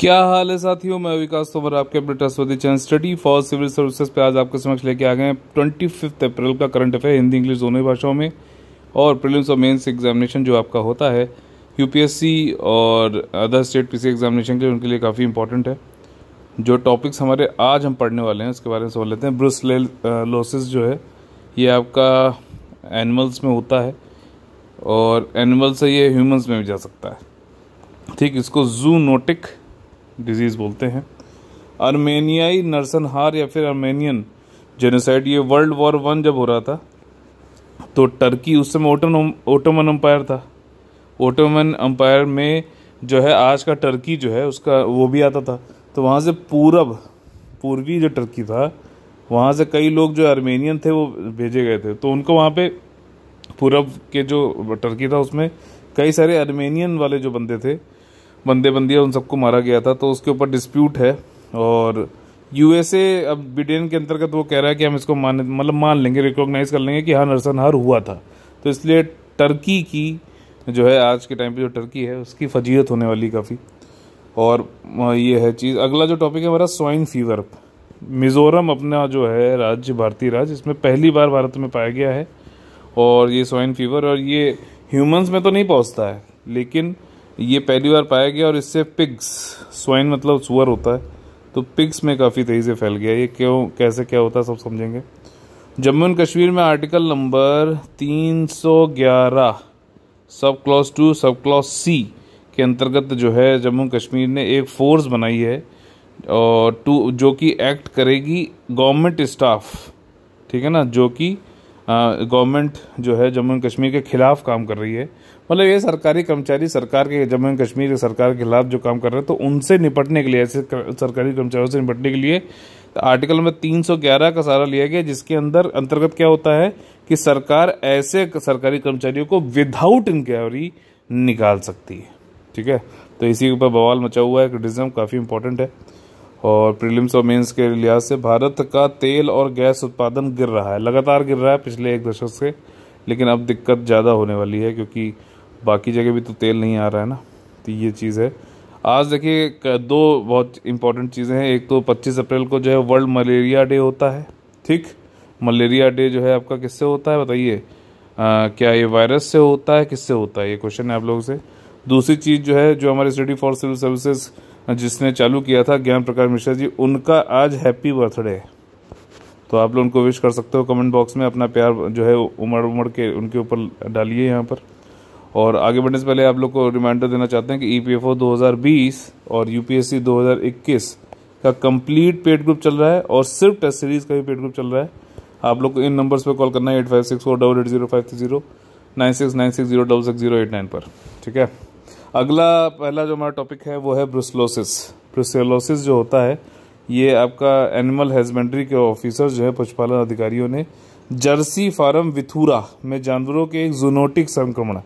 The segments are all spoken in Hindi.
क्या हाल है साथियों मैं विकास तोमर आपके अपने trustworthy channel study for civil services पे आज आपके समक्ष लेके आ गए हैं ट्वेंटी फिफ्थ अप्रैल का करंट अफेयर हिंदी इंग्लिश दोनों भाषाओं में और प्रीलिम्स और मेंस एग्जामिनेशन जो आपका होता है यूपीएससी और अदर स्टेट पी एग्जामिनेशन के उनके लिए काफ़ी इंपॉर्टेंट है जो टॉपिक्स हमारे आज हम पढ़ने वाले हैं उसके बारे में समझ लेते हैं ब्रुस लोसिस uh, जो है ये आपका एनिमल्स में होता है और एनिमल्स से ये ह्यूमंस में भी जा सकता है ठीक इसको जू नोटिक डिजीज़ बोलते हैं आर्मेनियाई नरसनहार या फिर अर्मेनियन जेनोसाइड ये वर्ल्ड वॉर वन जब हो रहा था तो टर्की उस समय ओटन ओटोमन अम्पायर था ओटोमन अम्पायर में जो है आज का टर्की जो है उसका वो भी आता था तो वहाँ से पूरब पूर्वी जो टर्की था वहाँ से कई लोग जो आर्मेनियन थे वो भेजे गए थे तो उनको वहाँ पे पूरब के जो टर्की था उसमें कई सारे आर्मेनियन वाले जो बंदे थे बंदे बंदी उन सबको मारा गया था तो उसके ऊपर डिस्प्यूट है और यूएसए अब ब्रिटेन के अंतर्गत वो कह रहा है कि हम इसको मान मतलब मान लेंगे रिकॉग्नाइज़ कर लेंगे कि हाँ नरसनहार हुआ था तो इसलिए टर्की की जो है आज के टाइम पे जो टर्की है उसकी फजीहत होने वाली काफ़ी और ये है चीज़ अगला जो टॉपिक है हमारा स्वाइन फीवर मिज़ोरम अपना जो है राज्य भारतीय राज्य इसमें पहली बार भारत में पाया गया है और ये स्वाइन फीवर और ये ह्यूमंस में तो नहीं पहुंचता है लेकिन ये पहली बार पाया गया और इससे पिग्स स्वाइन मतलब सुअर होता है तो पिग्स में काफ़ी तेज़ी से फैल गया ये क्यों कैसे क्या होता है सब समझेंगे जम्मू एंड कश्मीर में article number 311 sub clause two sub clause C के अंतर्गत जो है जम्मू कश्मीर ने एक फोर्स बनाई है और टू जो कि एक्ट करेगी गवर्नमेंट स्टाफ ठीक है ना जो कि गवर्नमेंट जो है जम्मू एंड कश्मीर के खिलाफ काम कर रही है मतलब ये सरकारी कर्मचारी सरकार के जम्मू एंड कश्मीर सरकार के खिलाफ जो काम कर रहे हैं तो उनसे निपटने के लिए ऐसे सरकारी कर्मचारियों से निपटने के लिए आर्टिकल नंबर 311 का सहारा लिया गया जिसके अंदर अंतर्गत क्या होता है कि सरकार ऐसे सरकारी कर्मचारियों को विदाउट इंक्वायरी निकाल सकती है ठीक है तो इसी के ऊपर बवाल मचा हुआ है क्रिटिज्म काफ़ी इंपॉर्टेंट है और प्रीलिम्स और मेंस के लिहाज से भारत का तेल और गैस उत्पादन गिर रहा है लगातार गिर रहा है पिछले एक दशक से लेकिन अब दिक्कत ज़्यादा होने वाली है क्योंकि बाकी जगह भी तो तेल नहीं आ रहा है ना तो ये चीज़ है आज देखिए दो बहुत इंपॉर्टेंट चीज़ें हैं एक तो 25 अप्रैल को जो है वर्ल्ड मलेरिया डे होता है ठीक मलेरिया डे जो है आपका किससे होता है बताइए क्या ये वायरस से होता है किससे होता है ये क्वेश्चन है आप लोगों से दूसरी चीज़ जो है जो हमारे स्टडी फॉर सिविल सर्विसेज जिसने चालू किया था ज्ञान प्रकाश मिश्रा जी उनका आज हैप्पी बर्थडे है तो आप लोग उनको विश कर सकते हो कमेंट बॉक्स में अपना प्यार जो है उमड़ उमड़ के उनके ऊपर डालिए यहाँ पर और आगे बढ़ने से पहले आप लोग को रिमाइंडर देना चाहते हैं कि ई पी एफ ओ दो हज़ार बीस और यू 2021 दो हज़ार इक्कीस का कंप्लीट पेड ग्रुप चल रहा है और सिर्फ टेस्ट सीरीज़ का भी पेड ग्रुप चल रहा है आप लोग इन नंबर्स पर कॉल करना है eight five six four double eight zero five three zero nine six nine six zero double six zero eight nine पर ठीक है अगला पहला जो हमारा टॉपिक है वो है ब्रुसलोसिस ब्रुसलोसिस जो होता है ये आपका एनिमल हजबेंड्री के ऑफिसर जो है पशुपालन अधिकारियों ने जर्सी फार्म विथुरा में जानवरों के एक जूनोटिक संक्रमण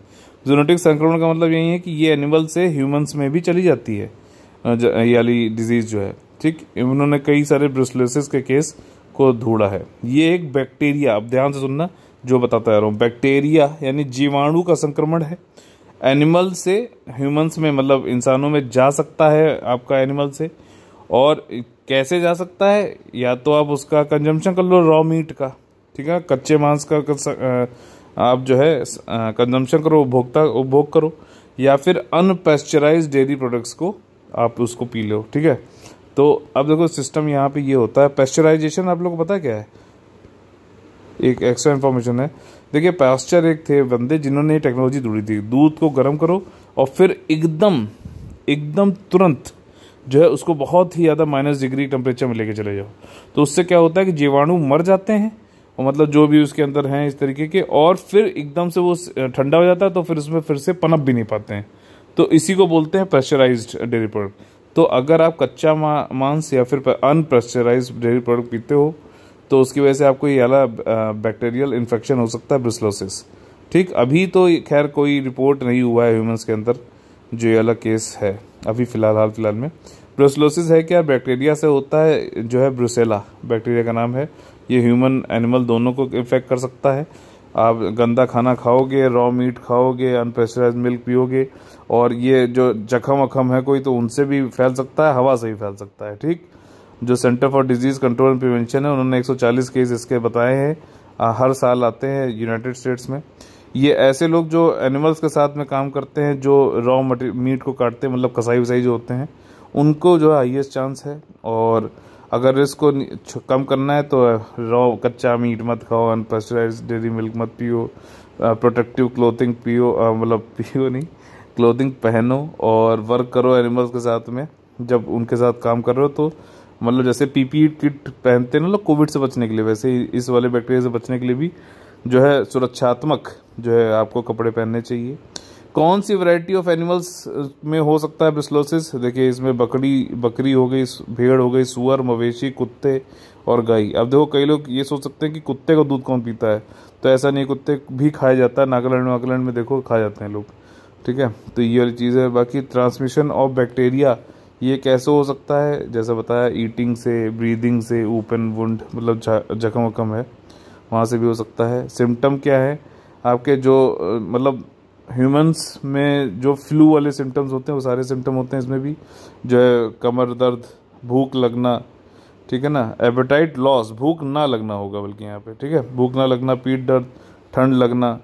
जोनोटिक संक्रमण का मतलब यही है कि ये एनिमल से ह्यूमंस में भी चली जाती है याली डिजीज़ जो है ठीक उन्होंने कई सारे ब्रुसलोसिस के केस को ढूंढा है ये एक बैक्टीरिया अब ध्यान से सुनना जो बताता रहा हूँ बैक्टीरिया यानी जीवाणु का संक्रमण है एनिमल से ह्यूमंस में मतलब इंसानों में जा सकता है आपका एनिमल से और कैसे जा सकता है या तो आप उसका कंजम्पशन कर लो रॉ मीट का ठीक है कच्चे मांस का आप जो है कंजम्पशन करो उपभोक्ता उपभोग करो या फिर अनपेस्चराइज डेयरी प्रोडक्ट्स को आप उसको पी लो ठीक है तो अब देखो सिस्टम यहाँ पे ये होता है पेस्चराइजेशन आप लोग को पता क्या है एक एक्स्ट्रा इन्फॉर्मेशन है देखिए पैस्चर एक थे बंदे जिन्होंने ये टेक्नोलॉजी जुड़ी थी दूध को गर्म करो और फिर एकदम एकदम तुरंत जो है उसको बहुत ही ज़्यादा माइनस डिग्री टेम्परेचर में लेके चले जाओ तो उससे क्या होता है कि जीवाणु मर जाते हैं और मतलब जो भी उसके अंदर हैं इस तरीके के और फिर एकदम से वो ठंडा हो जाता है तो फिर उसमें फिर से पनप भी नहीं पाते हैं तो इसी को बोलते हैं प्रेशराइज डेयरी प्रोडक्ट तो अगर आप कच्चा मांस या फिर अनप्रेशराइज डेयरी प्रोडक्ट पीते हो तो उसकी वजह से आपको ये अला बैक्टीरियल इन्फेक्शन हो सकता है ब्रिस्लोसिस ठीक अभी तो खैर कोई रिपोर्ट नहीं हुआ है ह्यूमंस के अंदर जो ये अला केस है अभी फ़िलहाल हाल फिलहाल में ब्रुसलोसिस है क्या बैक्टीरिया से होता है जो है ब्रुसेला बैक्टीरिया का नाम है ये ह्यूमन एनिमल दोनों को इफ़ेक्ट कर सकता है आप गंदा खाना खाओगे रॉ मीट खाओगे अनप्रेशराइज मिल्क पियोगे और ये जो जखम वखम है कोई तो उनसे भी फैल सकता है हवा से भी फैल सकता है ठीक जो centre for disease control and prevention है उन्होंने 140 केस इसके बताए हैं हर साल आते हैं यूनाइटेड स्टेट्स में ये ऐसे लोग जो एनिमल्स के साथ में काम करते हैं जो रॉ मीट को काटते हैं मतलब कसाई वसाई जो होते हैं उनको जो है हाइएस्ट चांस है और अगर इसको कम करना है तो रॉ कच्चा मीट मत खाओ अनपेस्टराइज डेयरी मिल्क मत पियो प्रोटेक्टिव क्लोथिंग पियो मतलब पियो नहीं क्लोथिंग पहनो और वर्क करो एनिमल्स के साथ में जब उनके साथ काम कर रहे हो तो मतलब जैसे पीपी e किट पहनते हैं ना लोग कोविड से बचने के लिए वैसे ही इस वाले बैक्टीरिया से बचने के लिए भी जो है सुरक्षात्मक जो है आपको कपड़े पहनने चाहिए कौन सी वैरायटी ऑफ एनिमल्स में हो सकता है ब्रिस्लोसिस देखिए इसमें बकरी बकरी हो गई भेड़ हो गई सुअर मवेशी कुत्ते और गाय अब देखो कई लोग ये सोच सकते हैं कि कुत्ते का दूध कौन पीता है तो ऐसा नहीं कुत्ते भी खाया जाता है नागालैंड वागालैंड में देखो खाए जाते हैं लोग ठीक है तो ये वाली चीज़ है बाकी ट्रांसमिशन ऑफ बैक्टीरिया ये कैसे हो सकता है जैसा बताया ईटिंग से ब्रीदिंग से ओपन वुंड मतलब जख्म वखम है वहाँ से भी हो सकता है सिम्टम क्या है आपके जो मतलब ह्यूमंस में जो फ्लू वाले सिम्टम्स होते हैं वो सारे सिम्टम होते हैं इसमें भी जो है कमर दर्द भूख लगना ठीक है ना एपेटाइट लॉस भूख ना लगना होगा बल्कि यहाँ पे ठीक है भूख ना लगना पीठ दर्द ठंड लगना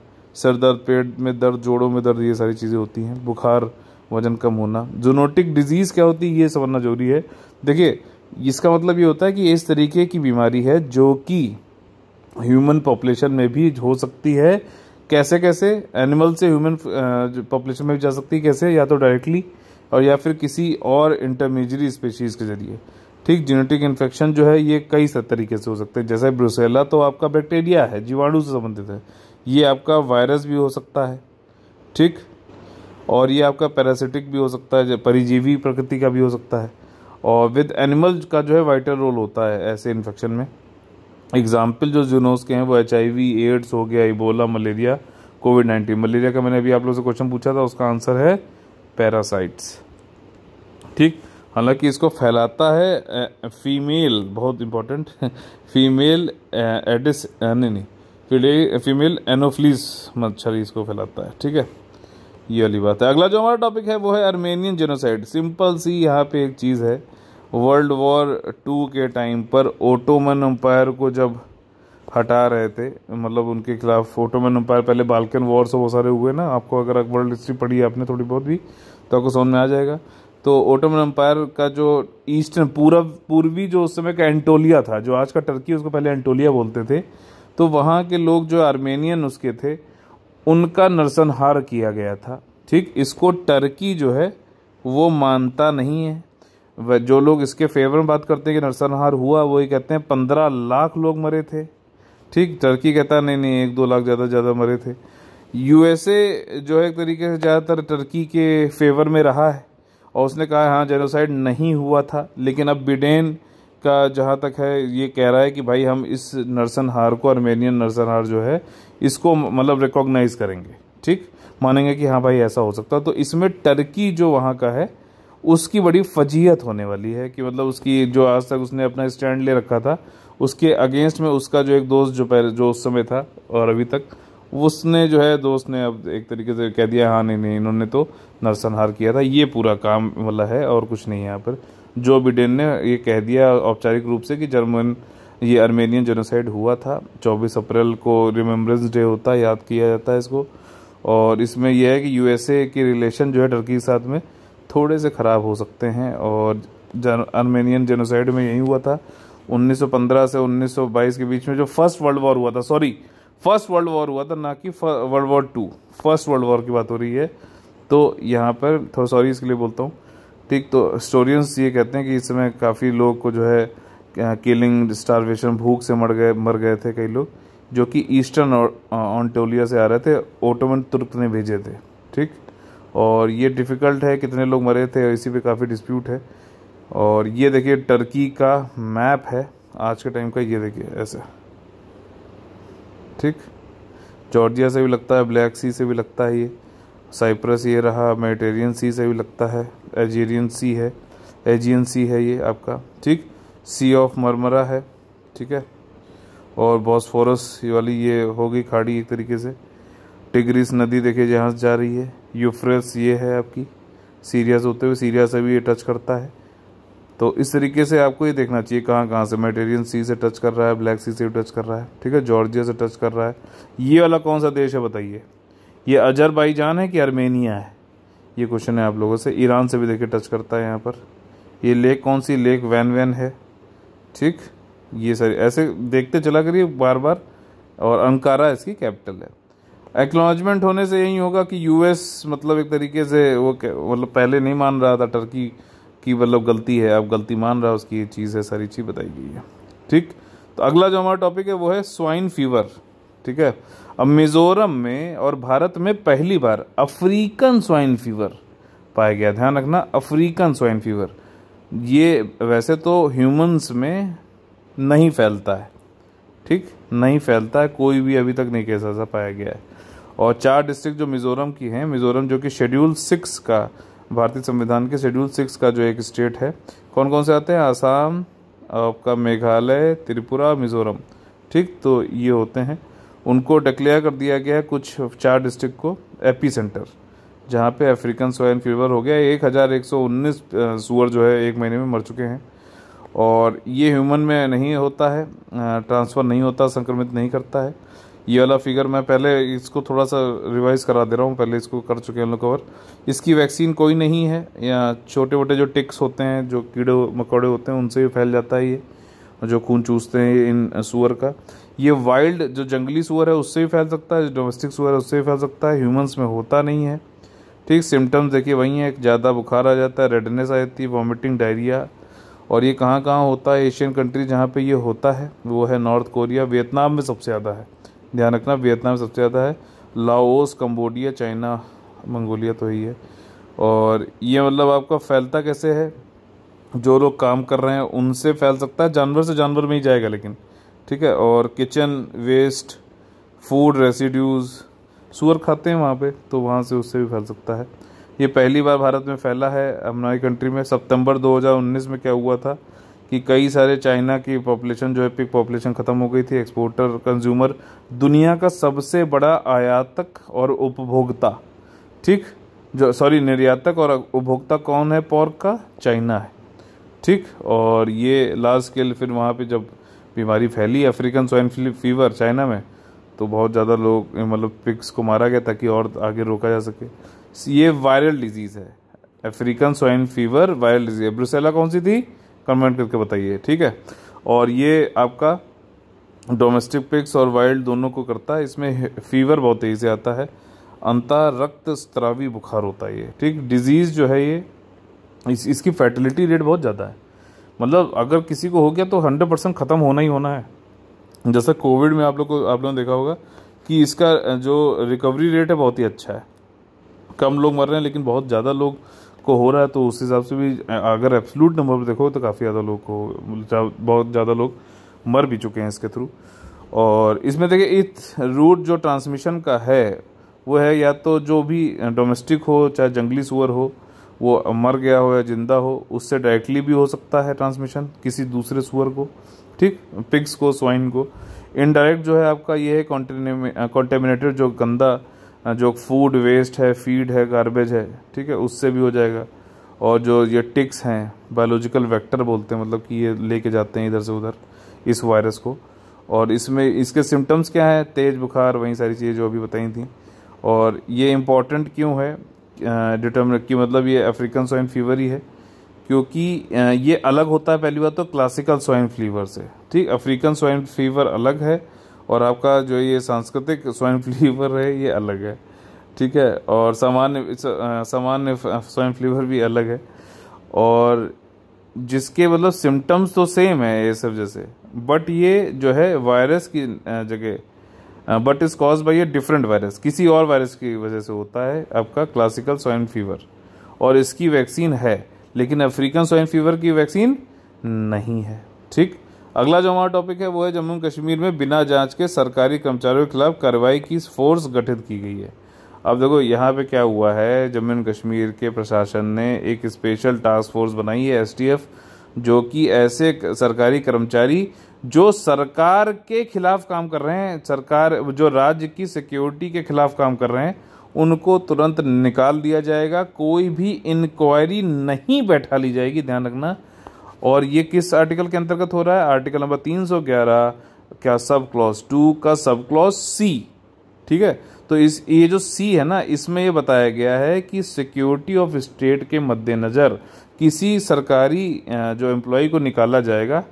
सर दर्द पेट में दर्द जोड़ों में दर्द ये सारी चीज़ें होती हैं बुखार वजन कम होना जोनोटिक डिजीज़ क्या होती है ये समझना जरूरी है देखिए इसका मतलब ये होता है कि इस तरीके की बीमारी है जो कि ह्यूमन पॉपुलेशन में भी हो सकती है कैसे कैसे एनिमल से ह्यूमन पॉपुलेशन uh, में भी जा सकती है कैसे या तो डायरेक्टली और या फिर किसी और इंटरमीजरी स्पेशीज़ के ज़रिए ठीक जेनेटिक इन्फेक्शन जो है ये कई सब तरीके से हो सकते हैं जैसे ब्रुसेला तो आपका बैक्टीरिया है जीवाणु से संबंधित है ये आपका वायरस भी हो सकता है ठीक और ये आपका पैरासिटिक भी हो सकता है परिजीवी प्रकृति का भी हो सकता है और विद एनिमल का जो है वाइटल रोल होता है ऐसे इन्फेक्शन में एग्ज़ाम्पल जो जूनोस के हैं वो एच आई एड्स हो गया Ebola malaria COVID nineteen malaria का मैंने अभी आप लोगों से क्वेश्चन पूछा था उसका आंसर है पैरासाइट्स ठीक हालांकि इसको फैलाता है फीमेल बहुत इम्पोर्टेंट फीमेल एडिस नहीं नहीं फीमेल एनोफ्लिस मच्छर इसको फैलाता है ठीक है ये वाली बात है अगला जो हमारा टॉपिक है वो है अर्मेनियन जेनोसाइड सिंपल सी यहाँ पे एक चीज़ है वर्ल्ड वॉर टू के टाइम पर ओटोमन अम्पायर को जब हटा रहे थे मतलब उनके खिलाफ ओटोमन अम्पायर पहले बाल्कन से वो सारे हुए ना आपको अगर वर्ल्ड हिस्ट्री पढ़ी है आपने थोड़ी बहुत भी तो आपको समझ में आ जाएगा तो ओटोमन अम्पायर का जो ईस्टर्न पूरब पूर्वी जो उस समय का एंटोलिया था जो आज का टर्की उसको पहले एंटोलिया बोलते थे तो वहाँ के लोग जो आर्मेनियन उसके थे उनका नरसंहार किया गया था ठीक इसको टर्की जो है वो मानता नहीं है जो लोग इसके फेवर में बात करते हैं कि नरसंहार हुआ वो ये कहते हैं पंद्रह लाख लोग मरे थे ठीक टर्की कहता नहीं नहीं एक दो लाख ज़्यादा ज़्यादा मरे थे यूएसए जो है एक तरीके से ज़्यादातर टर्की के फेवर में रहा है और उसने कहा हाँ जेनोसाइड नहीं हुआ था लेकिन अब बिडेन का जहाँ तक है ये कह रहा है कि भाई हम इस नरसंहार को आर्मेनियन नरसंहार जो है इसको मतलब रिकॉग्नाइज़ करेंगे ठीक मानेंगे कि हाँ भाई ऐसा हो सकता तो इसमें टर्की जो वहाँ का है उसकी बड़ी फजीहत होने वाली है कि मतलब उसकी जो आज तक उसने अपना स्टैंड ले रखा था उसके अगेंस्ट में उसका जो एक दोस्त जो पहले जो उस समय था और अभी तक उसने जो है दोस्त ने अब एक तरीके से कह दिया हाँ नहीं नहीं इन्होंने तो नरसंहार किया था ये पूरा काम वाला है और कुछ नहीं यहाँ पर जो बिडेन ने ये कह दिया औपचारिक रूप से कि जर्मन ये आर्मेनियन जेनोसाइड हुआ था 24 अप्रैल को रिमेम्बरेंस डे होता है याद किया जाता है इसको और इसमें यह है कि यूएसए की रिलेशन जो है टर्की के साथ में थोड़े से ख़राब हो सकते हैं और जन अर्मेनियन जेनोसाइड में यही हुआ था 1915 से 1922 के बीच में जो फर्स्ट वर्ल्ड वॉर हुआ था सॉरी फर्स्ट वर्ल्ड वॉर हुआ था ना कि world war two first world war की बात हो रही है तो यहाँ पर थोड़ा तो सॉरी इसके लिए बोलता हूँ ठीक तो हिस्टोरियंस ये कहते हैं कि इस समय काफ़ी लोग को जो है किलिंग स्टारवेशन भूख से मर गए मर गए थे कई लोग जो कि ईस्टर्न ऑनटोलिया से आ रहे थे ओटोमन तुर्क ने भेजे थे ठीक और ये डिफ़िकल्ट है कितने लोग मरे थे और इसी पे काफ़ी डिस्प्यूट है और ये देखिए टर्की का मैप है आज के टाइम का ये देखिए ऐसे ठीक जॉर्जिया से भी लगता है ब्लैक सी से भी लगता है ये साइप्रस ये रहा मेडिटेरियन सी से भी लगता है एजीरियन सी है एजियन सी है ये आपका ठीक सी ऑफ मरमरा है ठीक है और बॉसफोरस वाली ये होगी खाड़ी एक तरीके से टिग्रिस नदी देखिए जहाँ जा रही है यूफ्रेस ये है आपकी सीरिया से होते हुए सीरिया से भी ये टच करता है तो इस तरीके से आपको ये देखना चाहिए कहाँ कहाँ से मेटेरियन सी से टच कर रहा है ब्लैक सी से भी टच कर रहा है ठीक है जॉर्जिया से टच कर रहा है ये वाला कौन सा देश है बताइए ये अजरबाईजान है कि आर्मेनिया है ये क्वेश्चन है आप लोगों से ईरान से भी देखिए टच करता है यहाँ पर ये लेक कौन सी लेक वैन वैन है ठीक ये सारी ऐसे देखते चला करिए बार बार और अंकारा इसकी कैपिटल है एक्नोलॉजमेंट होने से यही होगा कि यूएस मतलब एक तरीके से वो मतलब पहले नहीं मान रहा था टर्की की मतलब गलती है अब गलती मान रहा उसकी ये चीज़ है सारी चीज़ बताई गई है ठीक तो अगला जो हमारा टॉपिक है वो है स्वाइन फीवर ठीक है अब मिज़ोरम में और भारत में पहली बार अफ्रीकन स्वाइन फीवर पाया गया ध्यान रखना अफ्रीकन स्वाइन फीवर ये वैसे तो ह्यूमंस में नहीं फैलता है ठीक नहीं फैलता है कोई भी अभी तक नहीं कैसा सा पाया गया है और चार डिस्ट्रिक्ट जो मिज़ोरम की हैं मिज़ोरम जो कि शेड्यूल सिक्स का भारतीय संविधान के शेड्यूल सिक्स का जो एक स्टेट है कौन कौन से आते हैं आसाम आपका मेघालय त्रिपुरा मिज़ोरम ठीक तो ये होते हैं उनको डिक्लेयर कर दिया गया है कुछ चार डिस्ट्रिक्ट को एपी सेंटर जहाँ पे अफ्रीकन स्वाइन फीवर हो गया एक हज़ार एक सौ उन्नीस सुअर जो है एक महीने में मर चुके हैं और ये ह्यूमन में नहीं होता है ट्रांसफ़र नहीं होता संक्रमित नहीं करता है ये वाला फिगर मैं पहले इसको थोड़ा सा रिवाइज़ करा दे रहा हूँ पहले इसको कर चुके हैं लोग कवर इसकी वैक्सीन कोई नहीं है या छोटे मोटे जो टिक्स होते हैं जो कीड़े मकोड़े होते हैं उनसे भी फैल जाता है ये जो खून चूसते हैं इन सुअर का ये वाइल्ड जो जंगली सुअर है उससे भी फैल सकता है डोमेस्टिक सुअर है उससे भी फैल सकता है ह्यूमन्स में होता नहीं है ठीक सिम्टम्स देखिए वही है ज़्यादा बुखार आ जाता है रेडनेस आ जाती है वॉमिटिंग डायरिया और ये कहाँ कहाँ होता है एशियन कंट्री जहाँ पे ये होता है वो है नॉर्थ कोरिया वियतनाम में सबसे ज़्यादा है ध्यान रखना वियतनाम सबसे ज़्यादा है लाओस कम्बोडिया चाइना मंगोलिया तो ही है और ये मतलब आपका फैलता कैसे है जो लोग काम कर रहे हैं उनसे फैल सकता है जानवर से जानवर में ही जाएगा लेकिन ठीक है और किचन वेस्ट फूड रेसिड्यूज़ सुअर खाते हैं वहाँ पे तो वहाँ से उससे भी फैल सकता है ये पहली बार भारत में फैला है हमारी कंट्री में सितंबर 2019 में क्या हुआ था कि कई सारे चाइना की पॉपुलेशन जो है पिक पॉपुलेशन ख़त्म हो गई थी एक्सपोर्टर कंज्यूमर दुनिया का सबसे बड़ा आयातक और उपभोक्ता ठीक जो सॉरी निर्यातक और उपभोक्ता कौन है पॉर्क का चाइना है ठीक और ये लास्ट स्केल फिर वहाँ पे जब बीमारी फैली अफ्रीकन स्वाइन फीवर चाइना में तो बहुत ज़्यादा लोग मतलब पिक्स को मारा गया ताकि और आगे रोका जा सके ये वायरल डिजीज़ है African swine fever viral disease brucella कौन सी थी कमेंट करके बताइए ठीक है और ये आपका डोमेस्टिक पिक्स और वाइल्ड दोनों को करता है इसमें फीवर बहुत तेज़ी से आता है अंतर रक्त स्त्रावी बुखार होता है ये ठीक डिजीज़ जो है ये इस इसकी फैटिलिटी रेट बहुत ज़्यादा है मतलब अगर किसी को हो गया तो हंड्रेड परसेंट ख़त्म होना ही होना है जैसा कोविड में आप लोग को आप लोगों ने देखा होगा कि इसका जो रिकवरी रेट है बहुत ही अच्छा है कम लोग मर रहे हैं लेकिन बहुत ज़्यादा लोग को हो रहा है तो उस हिसाब से भी अगर एब्सलूट नंबर पर देखो तो काफ़ी ज़्यादा लोग को मतलब बहुत ज़्यादा लोग मर भी चुके हैं इसके थ्रू और इसमें देखिए इस रूट जो ट्रांसमिशन का है वो है या तो जो भी डोमेस्टिक हो चाहे जंगली सुअर हो वो मर गया हो या ज़िंदा हो उससे डायरेक्टली भी हो सकता है ट्रांसमिशन किसी दूसरे सुअर को ठीक पिग्स को स्वाइन को इनडायरेक्ट जो है आपका ये है कॉन्टेमिनेटेड जो गंदा जो फूड वेस्ट है फीड है गार्बेज है ठीक है उससे भी हो जाएगा और जो ये टिक्स हैं बायोलॉजिकल वेक्टर बोलते हैं मतलब कि ये लेके जाते हैं इधर से उधर इस वायरस को और इसमें इसके सिम्टम्स क्या हैं तेज़ बुखार वही सारी चीज़ें जो अभी बताई थी और ये इम्पॉर्टेंट क्यों है डिटर्मिन कि मतलब ये अफ्रीकन स्वाइन फीवर ही है क्योंकि ये अलग होता है पहली बात तो क्लासिकल स्वाइन फीवर से ठीक अफ्रीकन स्वाइन फीवर अलग है और आपका जो ये सांस्कृतिक स्वाइन फ्लेवर है ये अलग है ठीक है और सामान्य सामान्य स्वाइन फ्लेवर भी अलग है और जिसके मतलब सिम्टम्स तो सेम है ये सब जैसे बट ये जो है वायरस की जगह but is cause by a different virus किसी और वायरस की वजह से होता है आपका क्लासिकल स्वाइन फीवर और इसकी वैक्सीन है लेकिन अफ्रीकन स्वाइन फीवर की वैक्सीन नहीं है ठीक अगला जो हमारा टॉपिक है वो है जम्मू कश्मीर में बिना जांच के सरकारी कर्मचारियों के खिलाफ कार्रवाई की फोर्स गठित की गई है अब देखो यहाँ पे क्या हुआ है जम्मू एंड कश्मीर के प्रशासन ने एक स्पेशल टास्क फोर्स बनाई है एस जो कि ऐसे सरकारी कर्मचारी जो सरकार के खिलाफ काम कर रहे हैं सरकार जो राज्य की सिक्योरिटी के खिलाफ काम कर रहे हैं उनको तुरंत निकाल दिया जाएगा कोई भी इंक्वायरी नहीं बैठा ली जाएगी ध्यान रखना और ये किस आर्टिकल के अंतर्गत हो रहा है आर्टिकल नंबर 311 क्या सब क्लॉज टू का सब क्लॉज सी ठीक है तो इस ये जो सी है ना इसमें ये बताया गया है कि सिक्योरिटी ऑफ स्टेट के मद्देनज़र किसी सरकारी जो एम्प्लॉय को निकाला जाएगा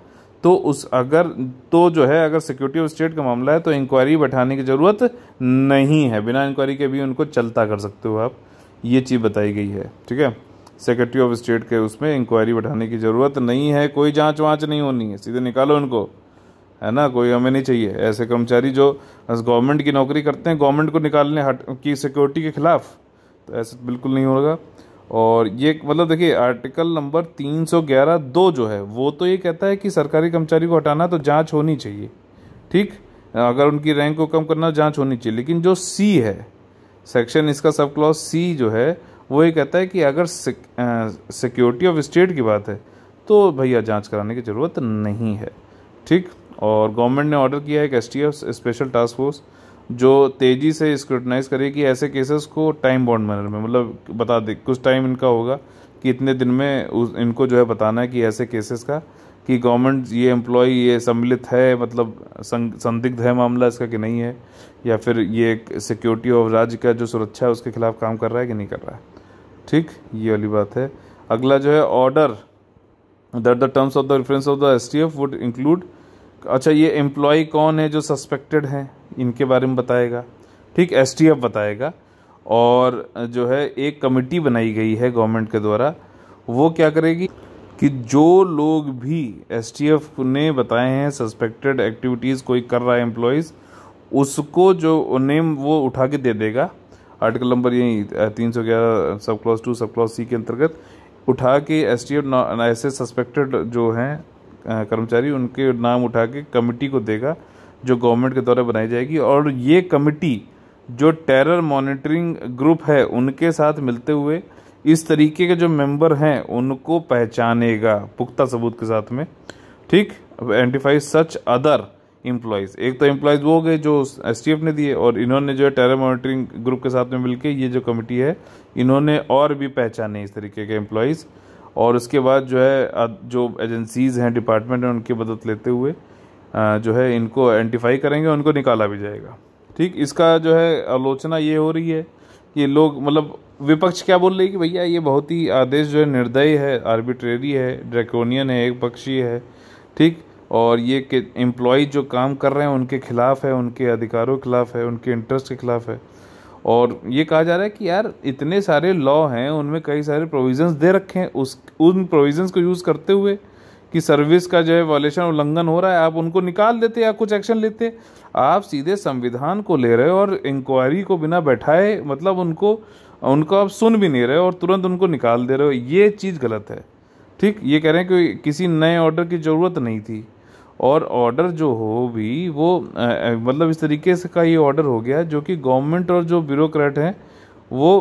तो उस अगर तो जो है अगर सिक्योरिटी ऑफ स्टेट का मामला है तो इंक्वायरी बैठाने की ज़रूरत नहीं है बिना इंक्वायरी के भी उनको चलता कर सकते हो आप ये चीज़ बताई गई है ठीक है सेक्रेटरी ऑफ स्टेट के उसमें इंक्वायरी बढ़ाने की ज़रूरत नहीं है कोई जांच वाँच नहीं होनी है सीधे निकालो इनको है ना कोई हमें नहीं चाहिए ऐसे कर्मचारी जो गवर्नमेंट की नौकरी करते हैं गवर्नमेंट को निकालने हट की सिक्योरिटी के ख़िलाफ़ तो ऐसा बिल्कुल नहीं होगा और ये मतलब देखिए आर्टिकल नंबर तीन सौ ग्यारह दो जो है वो तो ये कहता है कि सरकारी कर्मचारी को हटाना तो जांच होनी चाहिए ठीक अगर उनकी रैंक को कम करना जांच होनी चाहिए लेकिन जो सी है सेक्शन इसका सब क्लॉज सी जो है वो ये कहता है कि अगर सिक्योरिटी ऑफ स्टेट की बात है तो भैया जांच कराने की ज़रूरत नहीं है ठीक और गवर्नमेंट ने ऑर्डर किया है एक एस स्पेशल टास्क फोर्स जो तेज़ी से स्क्रूटनाइज करे कि ऐसे केसेस को टाइम बाउंड मैनर में मतलब बता दे कुछ टाइम इनका होगा कि इतने दिन में उस इनको जो है बताना है कि ऐसे केसेस का कि गवर्नमेंट ये एम्प्लॉय ये सम्मिलित है मतलब संदिग्ध है मामला इसका कि नहीं है या फिर ये सिक्योरिटी ऑफ राज्य का जो सुरक्षा है उसके खिलाफ काम कर रहा है कि नहीं कर रहा है ठीक ये वाली बात है अगला जो है order that the terms of the reference of the S T F would include अच्छा ये एम्प्लॉय कौन है जो सस्पेक्टेड हैं इनके बारे में बताएगा ठीक एस टी एफ बताएगा और जो है एक कमिटी बनाई गई है गवर्नमेंट के द्वारा वो क्या करेगी कि जो लोग भी एस टी एफ ने बताए हैं सस्पेक्टेड एक्टिविटीज़ कोई कर रहा है एम्प्लॉयज़ उसको जो नेम वो उठा के दे देगा आर्टिकल नंबर यही तीन सौ ग्यारह sub class two sub class C के अंतर्गत उठा के एस टी ऐसे सस्पेक्टेड जो हैं कर्मचारी उनके नाम उठा के कमेटी को देगा जो गवर्नमेंट के द्वारा बनाई जाएगी और ये कमेटी जो टेरर मॉनिटरिंग ग्रुप है उनके साथ मिलते हुए इस तरीके के जो मेंबर हैं उनको पहचानेगा पुख्ता सबूत के साथ में ठीक आइडेंटिफाई सच अदर एम्प्लॉयज़ एक तो एम्प्लॉयज़ वो हो गए जो एस ने दिए और इन्होंने जो है टेरर मॉनिटरिंग ग्रुप के साथ में मिलकर ये जो कमेटी है इन्होंने और भी पहचाने इस तरीके के एम्प्लॉयज़ और उसके बाद जो है जो एजेंसीज़ हैं डिपार्टमेंट हैं उनकी मदद लेते हुए जो है इनको आइडेंटिफाई करेंगे उनको निकाला भी जाएगा ठीक इसका जो है आलोचना ये हो रही है कि लोग मतलब विपक्ष क्या बोल रहे हैं कि भैया ये बहुत ही आदेश जो है निर्दयी है आर्बिट्रेरी है ड्रैकोनियन है एक पक्षी है ठीक और ये कि एम्प्लॉय जो काम कर रहे हैं उनके खिलाफ़ है उनके अधिकारों के खिलाफ़ है उनके इंटरेस्ट के खिलाफ़ है और ये कहा जा रहा है कि यार इतने सारे लॉ हैं उनमें कई सारे प्रोविजंस दे रखे हैं उस उन प्रोविजंस को यूज़ करते हुए कि सर्विस का जो है वॉलेशन उल्लंघन हो रहा है आप उनको निकाल देते या कुछ एक्शन लेते आप सीधे संविधान को ले रहे हो और इंक्वायरी को बिना बैठाए मतलब उनको उनको आप सुन भी नहीं रहे हो और तुरंत उनको निकाल दे रहे हो ये चीज़ गलत है ठीक ये कह रहे हैं कि किसी नए ऑर्डर की ज़रूरत नहीं थी और ऑर्डर जो हो भी वो मतलब इस तरीके से का ये ऑर्डर हो गया जो कि गवर्नमेंट और जो ब्यूरोक्रेट हैं वो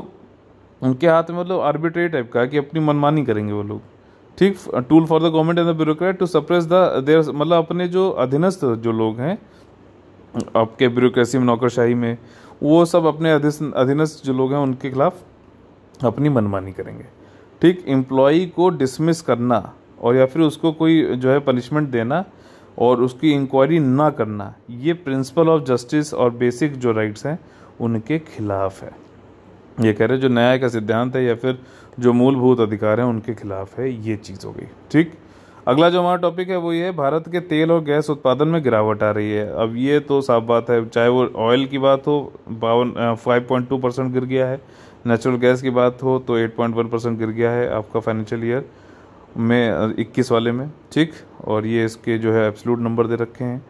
उनके हाथ में मतलब आर्बिट्रेट टाइप का है कि अपनी मनमानी करेंगे वो लोग ठीक tool for the government and the bureaucrat to suppress the their मतलब अपने जो अधीनस्थ जो लोग हैं आपके ब्यूरोक्रेसी में नौकरशाही में वो सब अपने अधीनस्थ जो लोग हैं उनके खिलाफ अपनी मनमानी करेंगे ठीक एम्प्लॉई को डिसमिस करना और या फिर उसको कोई जो है पनिशमेंट देना और उसकी इंक्वायरी ना करना ये प्रिंसिपल ऑफ जस्टिस और बेसिक जो राइट्स हैं उनके खिलाफ है ये कह रहे जो न्याय का सिद्धांत है या फिर जो मूलभूत अधिकार हैं उनके खिलाफ है ये चीज़ हो गई ठीक अगला जो हमारा टॉपिक है वो ये है भारत के तेल और गैस उत्पादन में गिरावट आ रही है अब ये तो साफ बात है चाहे वो ऑयल की बात हो बावन फाइव पॉइंट टू परसेंट गिर गया है नेचुरल गैस की बात हो तो एट पॉइंट वन परसेंट गिर गया है आपका फाइनेंशियल ईयर में इक्कीस वाले में ठीक और ये इसके जो है एब्सलूट नंबर दे रखे हैं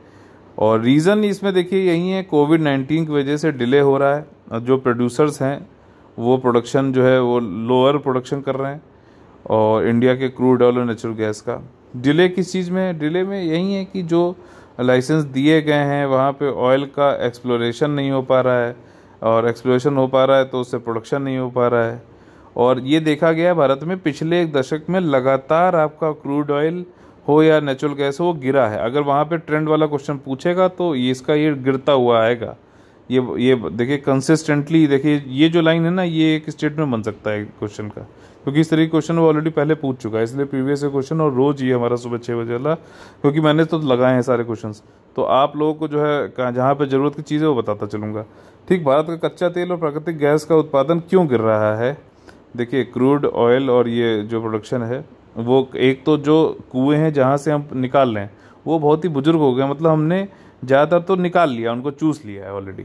और रीज़न इसमें देखिए यही है कोविड नाइन्टीन की वजह से डिले हो रहा है जो प्रोड्यूसर्स हैं वो प्रोडक्शन जो है वो लोअर प्रोडक्शन कर रहे हैं और इंडिया के क्रूड ऑयल और नेचुरल गैस का डिले किस चीज़ में है डिले में यही है कि जो लाइसेंस दिए गए हैं वहाँ पे ऑयल का एक्सप्लोरेशन नहीं हो पा रहा है और एक्सप्लोरेशन हो पा रहा है तो उससे प्रोडक्शन नहीं हो पा रहा है और ये देखा गया भारत में पिछले एक दशक में लगातार आपका क्रूड ऑयल हो या नेचुरल गैस हो वो गिरा है अगर वहाँ पे ट्रेंड वाला क्वेश्चन पूछेगा तो ये इसका ये गिरता हुआ आएगा ये ये देखिए कंसिस्टेंटली देखिए ये जो लाइन है ना ये एक स्टेटमेंट बन सकता है क्वेश्चन का क्योंकि इस तरीके क्वेश्चन वो ऑलरेडी पहले पूछ चुका है इसलिए प्रीवियस क्वेश्चन और रोज़ ये हमारा सुबह छः बजे वाला क्योंकि मैंने तो लगाए हैं सारे क्वेश्चन तो आप लोगों को जो है कहाँ जहाँ पर ज़रूरत की चीज़ें वो बताता चलूँगा ठीक भारत का कच्चा तेल और प्राकृतिक गैस का उत्पादन क्यों गिर रहा है देखिए क्रूड ऑयल और ये जो प्रोडक्शन है वो एक तो जो कुएँ हैं जहाँ से हम निकाल रहे हैं वो बहुत ही बुजुर्ग हो गए मतलब हमने ज़्यादातर तो निकाल लिया उनको चूस लिया है ऑलरेडी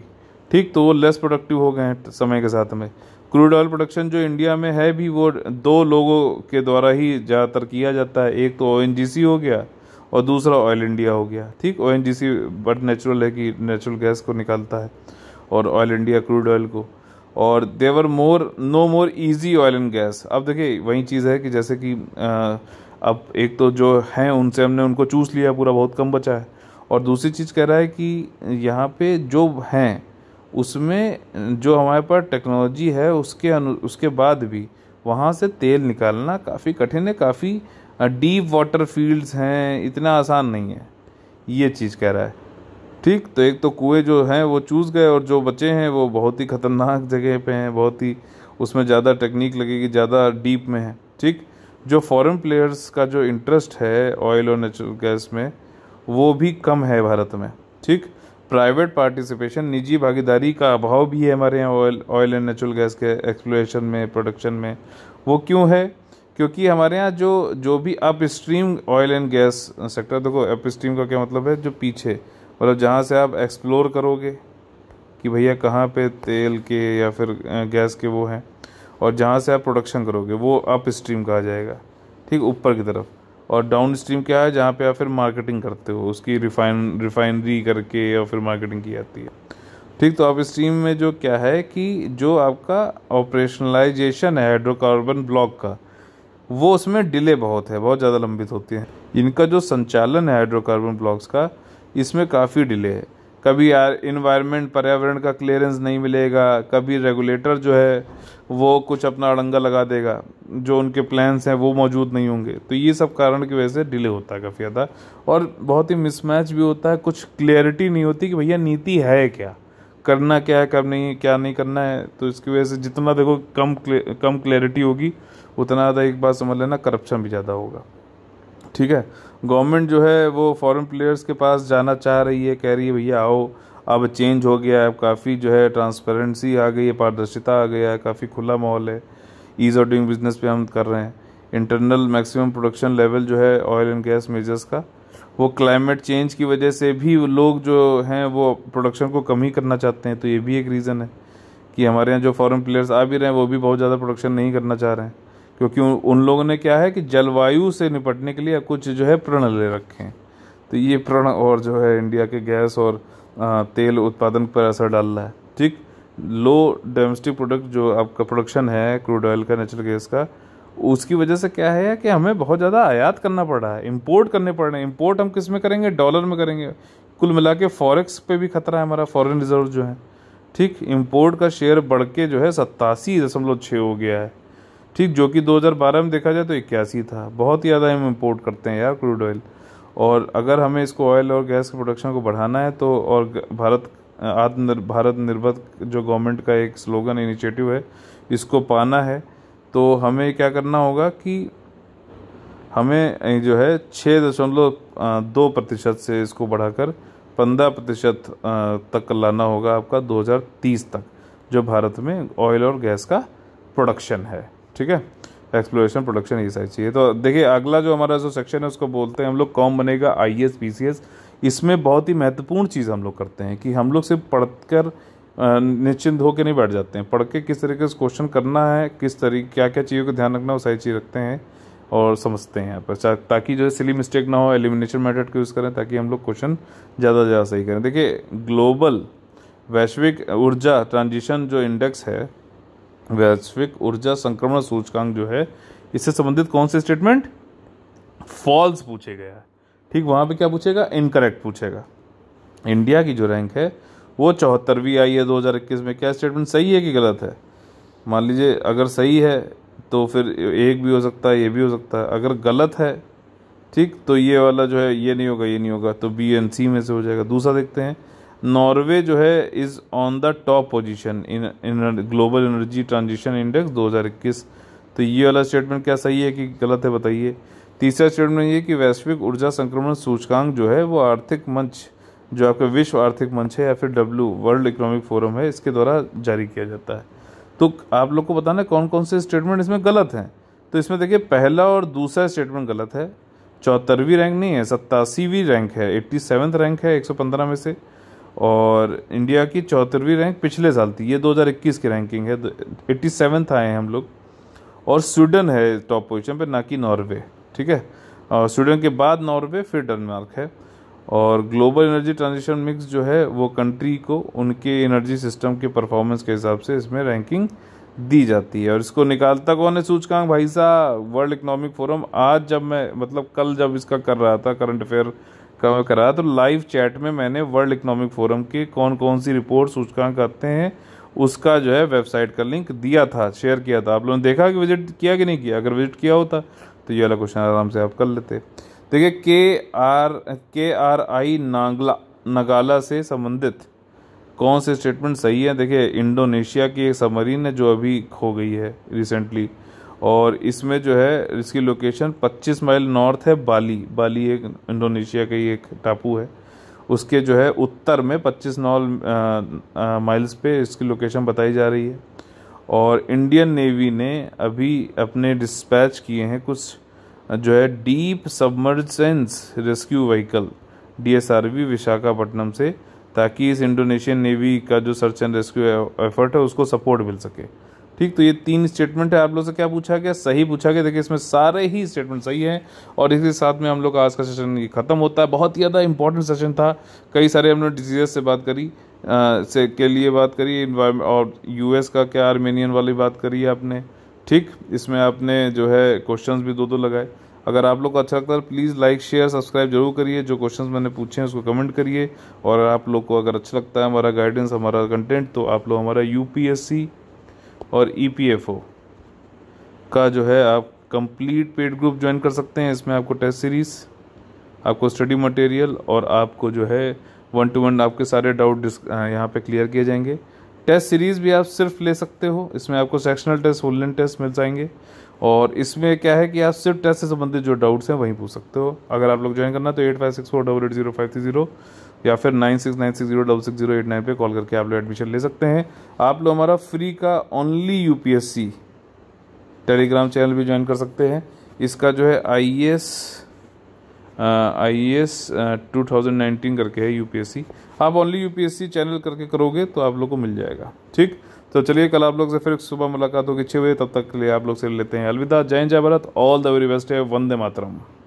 ठीक तो वो लेस प्रोडक्टिव हो गए हैं समय के साथ में क्रूड ऑयल प्रोडक्शन जो इंडिया में है भी वो दो लोगों के द्वारा ही ज़्यादातर किया जाता है एक तो ओ हो गया और दूसरा ऑयल इंडिया हो गया ठीक ओ एन बट नेचुरल है कि नेचुरल गैस को निकालता है और ऑयल इंडिया क्रूड ऑयल को और there are more no more easy oil and gas अब देखिए वही चीज़ है कि जैसे कि आ, अब एक तो जो हैं उनसे हमने उनको चूस लिया पूरा बहुत कम बचा है और दूसरी चीज़ कह रहा है कि यहाँ पे जो हैं उसमें जो हमारे पास टेक्नोलॉजी है उसके अनु उसके बाद भी वहाँ से तेल निकालना काफ़ी कठिन है काफ़ी डीप वाटर फील्ड्स हैं इतना आसान नहीं है ये चीज़ कह रहा है ठीक तो एक तो कुएँ जो हैं वो चूस गए और जो बचे हैं वो बहुत ही ख़तरनाक जगह पे हैं बहुत ही उसमें ज़्यादा टेक्निक लगेगी ज़्यादा डीप में है ठीक जो फॉरेन प्लेयर्स का जो इंटरेस्ट है ऑयल और नेचुरल गैस में वो भी कम है भारत में ठीक प्राइवेट पार्टिसिपेशन निजी भागीदारी का अभाव भी है हमारे यहाँ oil oil and natural gas के एक्सप्लोरेशन में प्रोडक्शन में वो क्यों है क्योंकि हमारे यहाँ जो जो भी up oil and gas sector देखो अपस्ट्रीम का क्या मतलब है जो पीछे मतलब जहाँ से आप एक्सप्लोर करोगे कि भैया कहाँ पे तेल के या फिर गैस के वो हैं और जहाँ से आप प्रोडक्शन करोगे वो अप स्ट्रीम कहा जाएगा ठीक ऊपर की तरफ और डाउन स्ट्रीम क्या है जहाँ पे आप फिर मार्केटिंग करते हो उसकी रिफाइन रिफाइनरी करके या फिर मार्केटिंग की जाती है ठीक तो अप स्ट्रीम में जो क्या है कि जो आपका ऑपरेशनलाइजेशन है हाइड्रोकार्बन ब्लॉक का वो उसमें डिले बहुत है बहुत ज़्यादा लंबित होती है इनका जो संचालन है हाइड्रोकार्बन ब्लॉक्स का इसमें काफ़ी डिले है कभी यार इन्वायरमेंट पर्यावरण का क्लियरेंस नहीं मिलेगा कभी रेगुलेटर जो है वो कुछ अपना अड़ंगा लगा देगा जो उनके प्लान्स हैं वो मौजूद नहीं होंगे तो ये सब कारण की वजह से डिले होता है काफ़ी ज़्यादा और बहुत ही मिसमैच भी होता है कुछ क्लियरिटी नहीं होती कि भैया नीति है क्या करना क्या है कब नहीं क्या नहीं करना है तो इसकी वजह से जितना देखो कम कम क्लैरिटी होगी उतना ज़्यादा एक बात समझ लेना करप्शन भी ज़्यादा होगा ठीक है गवर्नमेंट जो है वो फॉरेन प्लेयर्स के पास जाना चाह रही है कह रही है भैया आओ अब चेंज हो गया है अब काफ़ी जो है ट्रांसपेरेंसी आ गई है पारदर्शिता आ गया है काफ़ी खुला माहौल है ईज़ ऑफ डूइंग बिजनेस पे हम कर रहे हैं इंटरनल मैक्सिमम प्रोडक्शन लेवल जो है ऑयल एंड गैस मेजर्स का वो क्लाइमेट चेंज की वजह से भी लोग जो हैं वो प्रोडक्शन को कम ही करना चाहते हैं तो ये भी एक रीज़न है कि हमारे यहाँ जो फॉरेन प्लेयर्स आ भी रहे हैं वो भी बहुत ज़्यादा प्रोडक्शन नहीं करना चाह रहे हैं क्योंकि उन लोगों ने क्या है कि जलवायु से निपटने के लिए कुछ जो है प्रण ले रखे हैं तो ये प्रण और जो है इंडिया के गैस और तेल उत्पादन पर असर डाल रहा है ठीक लो डोमेस्टिक प्रोडक्ट जो आपका प्रोडक्शन है क्रूड ऑयल का नेचुरल गैस का उसकी वजह से क्या है कि हमें बहुत ज़्यादा आयात करना पड़ रहा है इम्पोर्ट करने पड़ रहे हैं इम्पोर्ट हम किस में करेंगे डॉलर में करेंगे कुल मिला के फॉरेक्स पे भी खतरा है हमारा फॉरेन रिजर्व जो है ठीक इम्पोर्ट का शेयर बढ़ के जो है सत्तासी दशमलव छः हो गया है ठीक जो कि 2012 में देखा जाए तो इक्यासी था बहुत ही ज़्यादा हम इम्पोर्ट करते हैं यार क्रूड ऑयल और अगर हमें इसको ऑयल और गैस के प्रोडक्शन को बढ़ाना है तो और भारत आत्मनिर्भर भारत निर्भर जो गवर्नमेंट का एक स्लोगन इनिशिएटिव है इसको पाना है तो हमें क्या करना होगा कि हमें जो है छः दशमलव दो प्रतिशत से इसको बढ़ाकर पंद्रह प्रतिशत तक लाना होगा आपका 2030 तक जो भारत में ऑयल और गैस का प्रोडक्शन है ठीक है एक्सप्लोरेशन प्रोडक्शन ये सारी चाहिए तो देखिए अगला जो हमारा जो सेक्शन है उसको बोलते हैं हम लोग कॉम बनेगा I S P C S इसमें बहुत ही महत्वपूर्ण चीज़ हम लोग करते हैं कि हम लोग सिर्फ पढ़ कर निश्चिंत होकर नहीं बैठ जाते हैं पढ़ के किस तरीके से क्वेश्चन करना है किस तरीके क्या क्या चीज़ों का ध्यान रखना वो सारी चीज़ रखते हैं और समझते हैं पर ताकि जो है सिली मिस्टेक ना हो एलिमिनेशन मेथड का यूज़ करें ताकि हम लोग क्वेश्चन ज़्यादा से ज़्यादा सही करें देखिए ग्लोबल वैश्विक ऊर्जा ट्रांजिशन जो इंडेक्स है वैश्विक ऊर्जा संक्रमण सूचकांक जो है इससे संबंधित कौन से स्टेटमेंट फॉल्स पूछे गया है ठीक वहाँ पे क्या पूछेगा इनकरेक्ट पूछेगा इंडिया की जो रैंक है वो चौहत्तरवीं आई है दो में क्या स्टेटमेंट सही है कि गलत है मान लीजिए अगर सही है तो फिर एक भी हो सकता है ये भी हो सकता है अगर गलत है ठीक तो ये वाला जो है ये नहीं होगा ये नहीं होगा तो बी एन सी में से हो जाएगा दूसरा देखते हैं नॉर्वे जो है is on the top position in global energy transition index 2021 तो ये वाला स्टेटमेंट क्या सही है कि गलत है बताइए तीसरा स्टेटमेंट ये कि वैश्विक ऊर्जा संक्रमण सूचकांक जो है वो आर्थिक मंच जो आपका विश्व आर्थिक मंच है या फिर डब्ल्यू वर्ल्ड इकोनॉमिक फोरम है इसके द्वारा जारी किया जाता है तो आप लोग को बताना कौन कौन से स्टेटमेंट इसमें गलत हैं तो इसमें देखिए पहला और दूसरा स्टेटमेंट गलत है चौहत्तरवीं रैंक नहीं है सत्तासीवीं रैंक है एट्टी रैंक है एक सौ पंद्रह में से और इंडिया की चौहत्तरवीं रैंक पिछले साल थी ये 2021 की रैंकिंग है एट्टी सेवन आए हैं हम लोग और स्वीडन है टॉप पोजीशन पे ना कि नॉर्वे ठीक है और स्वीडन के बाद नॉर्वे फिर डेनमार्क है और ग्लोबल एनर्जी ट्रांजिशन मिक्स जो है वो कंट्री को उनके एनर्जी सिस्टम के परफॉर्मेंस के हिसाब से इसमें रैंकिंग दी जाती है और इसको निकालता कौन है सूचकांक भाई साहब वर्ल्ड इकोनॉमिक फोरम आज जब मैं मतलब कल जब इसका कर रहा था करंट अफेयर कवर करा तो लाइव चैट में मैंने वर्ल्ड इकोनॉमिक फोरम की कौन कौन सी रिपोर्ट सूचकांक आते हैं उसका जो है वेबसाइट का लिंक दिया था शेयर किया था आप लोगों ने देखा कि विजिट किया कि नहीं किया अगर विजिट किया होता तो ये वाला क्वेश्चन आराम से आप कर लेते देखिए के आर के आर आई नांगला नगाला से संबंधित कौन से स्टेटमेंट सही है देखिए इंडोनेशिया की एक सबमरीन है जो अभी खो गई है रिसेंटली और इसमें जो है इसकी लोकेशन 25 माइल नॉर्थ है बाली बाली एक इंडोनेशिया का ही एक टापू है उसके जो है उत्तर में 25 नॉल माइल्स पे इसकी लोकेशन बताई जा रही है और इंडियन नेवी ने अभी अपने डिस्पैच किए हैं कुछ जो है deep submergence rescue vehicle DSRV Visakhapatnam से ताकि इस इंडोनेशियन नेवी का जो सर्च एंड रेस्क्यू एफर्ट है उसको सपोर्ट मिल सके ठीक तो ये तीन स्टेटमेंट है आप लोग से क्या पूछा गया सही पूछा गया देखिए इसमें सारे ही स्टेटमेंट सही हैं और इसके साथ में हम लोग का आज का सेशन ये खत्म होता है बहुत ही ज़्यादा इंपॉर्टेंट सेशन था कई सारे हमने डिजीज से बात करी आ, से के लिए बात करी और यूएस का क्या आर्मेनियन वाली बात करी आपने ठीक इसमें आपने जो है क्वेश्चन भी दो दो लगाए अगर आप लोग को अच्छा लगता है प्लीज़ लाइक शेयर सब्सक्राइब जरूर करिए जो क्वेश्चंस मैंने पूछे हैं उसको कमेंट करिए और आप लोग को अगर अच्छा लगता है हमारा गाइडेंस हमारा कंटेंट तो आप लोग हमारा यूपीएससी और ई e का जो है आप कंप्लीट पेड ग्रुप ज्वाइन कर सकते हैं इसमें आपको टेस्ट सीरीज़ आपको स्टडी मटेरियल और आपको जो है वन टू वन आपके सारे डाउट यहाँ पे क्लियर किए जाएंगे टेस्ट सीरीज़ भी आप सिर्फ ले सकते हो इसमें आपको सेक्शनल टेस्ट होलन टेस्ट मिल जाएंगे और इसमें क्या है कि आप सिर्फ टेस्ट से संबंधित जो डाउट्स हैं वहीं पूछ सकते हो अगर आप लोग ज्वाइन करना तो eight five six four double eight zero five three zero या फिर nine six nine six zero double six zero eight nine पर कॉल करके आप लोग एडमिशन ले सकते हैं आप लोग हमारा फ्री का only U P S C Telegram channel भी ज्वाइन कर सकते हैं इसका जो है I S I S two thousand nineteen करके है यू पी एस सी आप only U P S C channel करके करोगे तो आप लोग को मिल जाएगा ठीक तो चलिए कल आप लोग से फिर सुबह मुलाकात होगी छः बजे तब तक के लिए आप लोग से लेते हैं अलविदा जय जय Bharat all the very best है वंदे मातरम